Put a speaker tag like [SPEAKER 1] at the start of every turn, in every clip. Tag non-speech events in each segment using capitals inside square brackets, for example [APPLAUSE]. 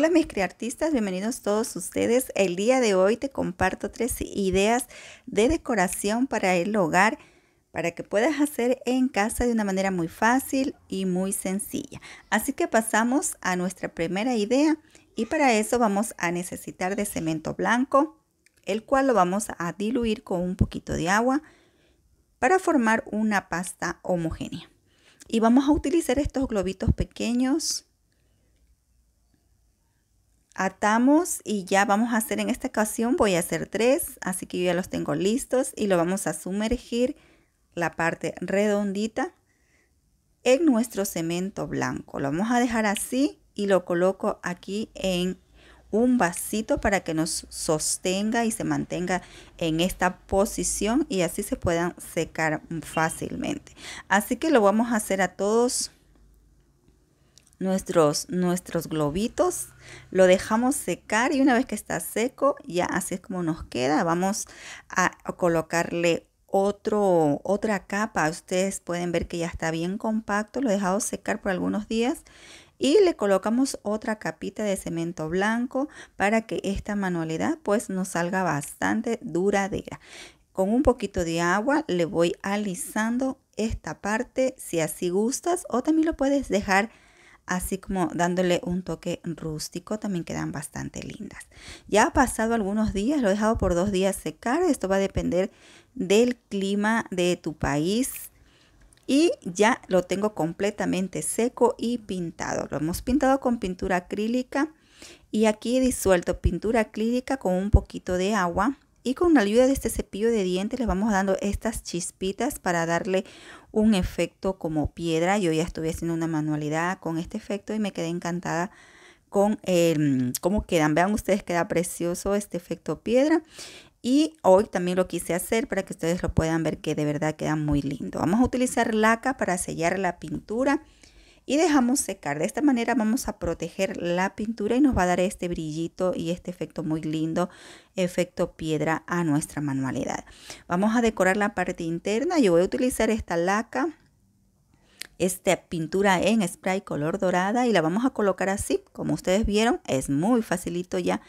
[SPEAKER 1] Hola mis criartistas bienvenidos todos ustedes. El día de hoy te comparto tres ideas de decoración para el hogar para que puedas hacer en casa de una manera muy fácil y muy sencilla. Así que pasamos a nuestra primera idea y para eso vamos a necesitar de cemento blanco, el cual lo vamos a diluir con un poquito de agua para formar una pasta homogénea. Y vamos a utilizar estos globitos pequeños atamos y ya vamos a hacer en esta ocasión, voy a hacer tres, así que ya los tengo listos y lo vamos a sumergir la parte redondita en nuestro cemento blanco. Lo vamos a dejar así y lo coloco aquí en un vasito para que nos sostenga y se mantenga en esta posición y así se puedan secar fácilmente. Así que lo vamos a hacer a todos nuestros, nuestros globitos, lo dejamos secar y una vez que está seco, ya así es como nos queda. Vamos a, colocarle otro, otra capa. Ustedes pueden ver que ya está bien compacto, lo he dejado secar por algunos días y le colocamos otra capita de cemento blanco para que esta manualidad pues nos salga bastante duradera. Con un poquito de agua le voy alisando esta parte si así gustas o también lo puedes dejar así como dándole un toque rústico, también quedan bastante lindas. Ya ha pasado algunos días, lo he dejado por dos días secar, esto va a depender del clima de tu país. Y ya lo tengo completamente seco y pintado. Lo hemos pintado con pintura acrílica y aquí he disuelto pintura acrílica con un poquito de agua y con la ayuda de este cepillo de dientes les vamos dando estas chispitas para darle un efecto como piedra. Yo ya estuve haciendo una manualidad con este efecto y me quedé encantada con em, cómo quedan. Vean ustedes, queda precioso este efecto piedra. Y hoy también lo quise hacer para que ustedes lo puedan ver que de verdad queda muy lindo. Vamos a utilizar laca para sellar la pintura y dejamos secar. De esta manera vamos a proteger la pintura y nos va a dar este brillito y este efecto muy lindo, efecto piedra a nuestra manualidad. Vamos a decorar la parte interna. Yo voy a utilizar esta laca esta pintura en spray color dorada y la vamos a colocar así. Como ustedes vieron, es muy facilito ya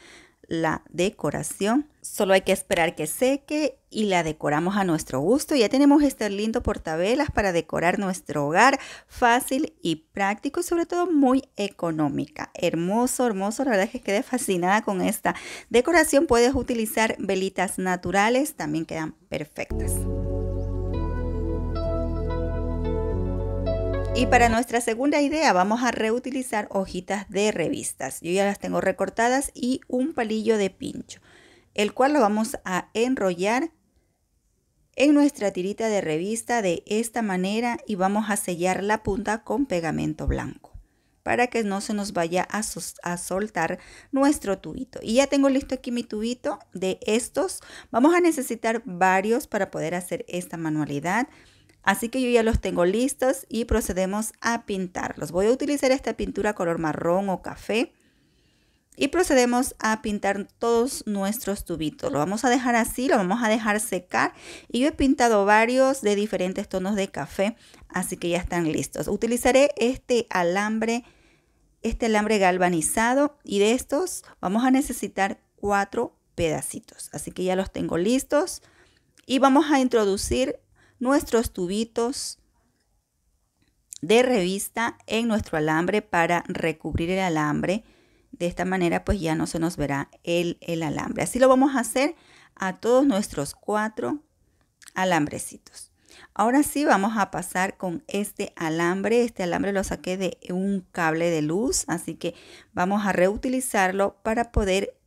[SPEAKER 1] la decoración. Solo hay que esperar que seque y la decoramos a nuestro gusto. Ya tenemos este lindo portabelas para decorar nuestro hogar, fácil y práctico y sobre todo muy económica. Hermoso, hermoso, la verdad es que quedé fascinada con esta decoración. Puedes utilizar velitas naturales, también quedan perfectas. Y para nuestra segunda idea vamos a reutilizar hojitas de revistas. Yo ya las tengo recortadas y un palillo de pincho, el cual lo vamos a enrollar en nuestra tirita de revista de esta manera y vamos a sellar la punta con pegamento blanco para que no se nos vaya a, soltar nuestro tubito. Y ya tengo listo aquí mi tubito de estos. Vamos a necesitar varios para poder hacer esta manualidad. Así que yo ya los tengo listos y procedemos a pintarlos. Voy a utilizar esta pintura color marrón o café. Y procedemos a pintar todos nuestros tubitos. Lo vamos a dejar así, lo vamos a dejar secar. Y yo he pintado varios de diferentes tonos de café, así que ya están listos. Utilizaré este alambre, este alambre galvanizado. Y de estos vamos a necesitar cuatro pedacitos. Así que ya los tengo listos. Y vamos a introducir nuestros tubitos de revista en nuestro alambre para recubrir el alambre. De esta manera pues ya no se nos verá el, alambre. Así lo vamos a hacer a todos nuestros cuatro alambrecitos. Ahora sí vamos a pasar con este alambre. Este alambre lo saqué de un cable de luz, así que vamos a reutilizarlo para poder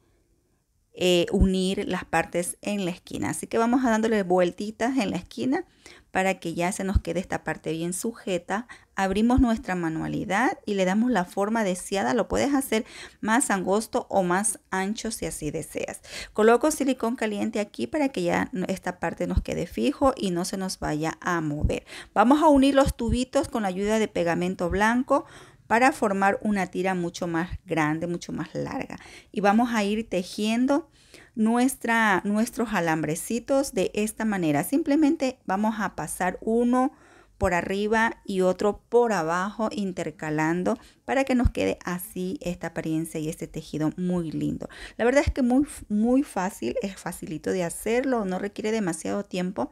[SPEAKER 1] eh, unir las partes en la esquina. Así que vamos a dándole vueltitas en la esquina para que ya se nos quede esta parte bien sujeta. Abrimos nuestra manualidad y le damos la forma deseada. Lo puedes hacer más angosto o más ancho si así deseas. Coloco silicón caliente aquí para que ya esta parte nos quede fijo y no se nos vaya a mover. Vamos a unir los tubitos con la ayuda de pegamento blanco para formar una tira mucho más grande, mucho más larga. Y vamos a ir tejiendo nuestra, nuestros alambrecitos de esta manera. Simplemente vamos a pasar uno por arriba y otro por abajo intercalando para que nos quede así esta apariencia y este tejido muy lindo. La verdad es que muy, muy fácil, es facilito de hacerlo, no requiere demasiado tiempo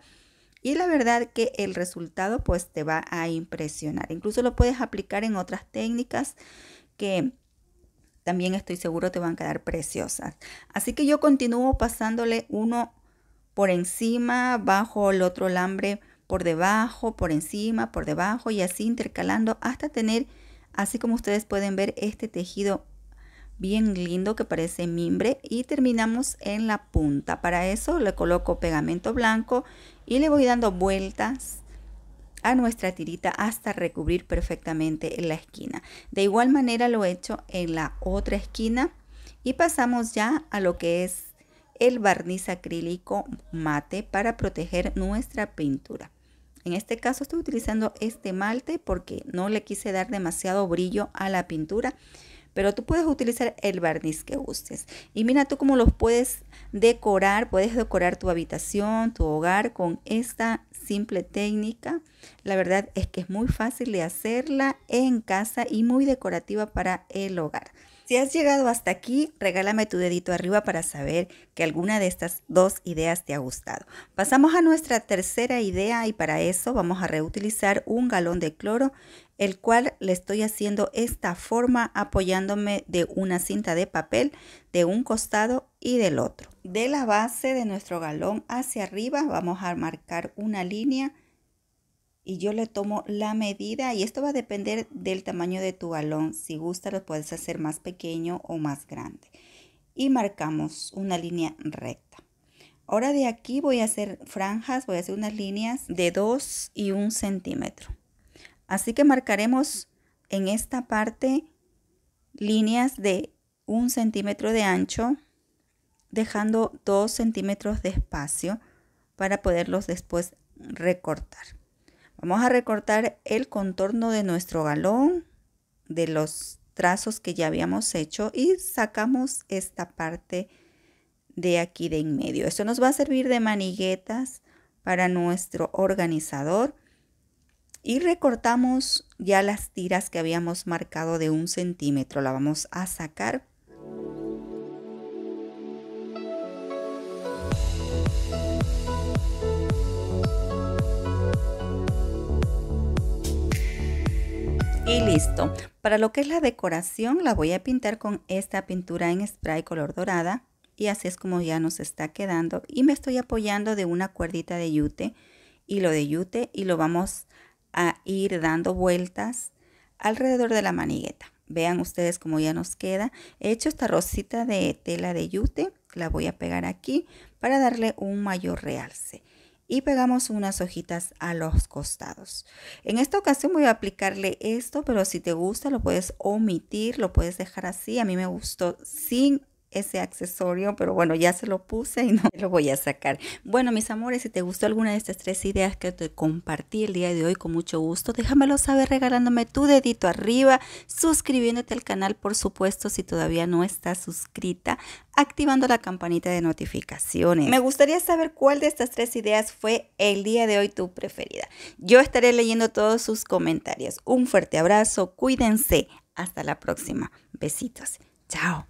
[SPEAKER 1] y la verdad que el resultado pues te va a impresionar. Incluso lo puedes aplicar en otras técnicas que también estoy seguro te van a quedar preciosas. Así que yo continúo pasándole uno por encima, bajo el otro alambre por debajo, por encima, por debajo y así intercalando hasta tener, así como ustedes pueden ver, este tejido bien lindo que parece mimbre y terminamos en la punta. Para eso le coloco pegamento blanco y le voy dando vueltas a nuestra tirita hasta recubrir perfectamente la esquina. De igual manera lo he hecho en la otra esquina y pasamos ya a lo que es el barniz acrílico mate para proteger nuestra pintura. En este caso estoy utilizando este malte porque no le quise dar demasiado brillo a la pintura pero tú puedes utilizar el barniz que gustes. Y mira tú cómo los puedes decorar, puedes decorar tu habitación, tu hogar con esta simple técnica. La verdad es que es muy fácil de hacerla en casa y muy decorativa para el hogar. Si has llegado hasta aquí, regálame tu dedito arriba para saber que alguna de estas dos ideas te ha gustado. Pasamos a nuestra tercera idea y para eso vamos a reutilizar un galón de cloro, el cual le estoy haciendo esta forma apoyándome de una cinta de papel de un costado y del otro. De la base de nuestro galón hacia arriba vamos a marcar una línea y yo le tomo la medida y esto va a depender del tamaño de tu balón. Si gusta lo puedes hacer más pequeño o más grande. Y marcamos una línea recta. Ahora de aquí voy a hacer franjas, voy a hacer unas líneas de 2 y 1 centímetro. Así que marcaremos en esta parte líneas de 1 centímetro de ancho, dejando 2 centímetros de espacio para poderlos después recortar. Vamos a recortar el contorno de nuestro galón, de los trazos que ya habíamos hecho y sacamos esta parte de aquí de en medio. Esto nos va a servir de maniguetas para nuestro organizador y recortamos ya las tiras que habíamos marcado de un centímetro. La vamos a sacar listo. Para lo que es la decoración, la voy a pintar con esta pintura en spray color dorada. Y así es como ya nos está quedando. Y me estoy apoyando de una cuerdita de yute, y lo de yute, y lo vamos a ir dando vueltas alrededor de la manigueta. Vean ustedes cómo ya nos queda. He hecho esta rosita de tela de yute, la voy a pegar aquí para darle un mayor realce y pegamos unas hojitas a los costados. En esta ocasión voy a aplicarle esto, pero si te gusta lo puedes omitir, lo puedes dejar así. A mí me gustó sin ese accesorio, pero bueno, ya se lo puse y [LAUGHS] no lo voy a sacar. Bueno, mis amores, si te gustó alguna de estas tres ideas que te compartí el día de hoy, con mucho gusto, déjamelo saber regalándome tu dedito arriba, suscribiéndote al canal, por supuesto, si todavía no estás suscrita, activando la campanita de notificaciones. Me gustaría saber cuál de estas tres ideas fue el día de hoy tu preferida. Yo estaré leyendo todos sus comentarios. Un fuerte abrazo, cuídense. Hasta la próxima. Besitos. Chao.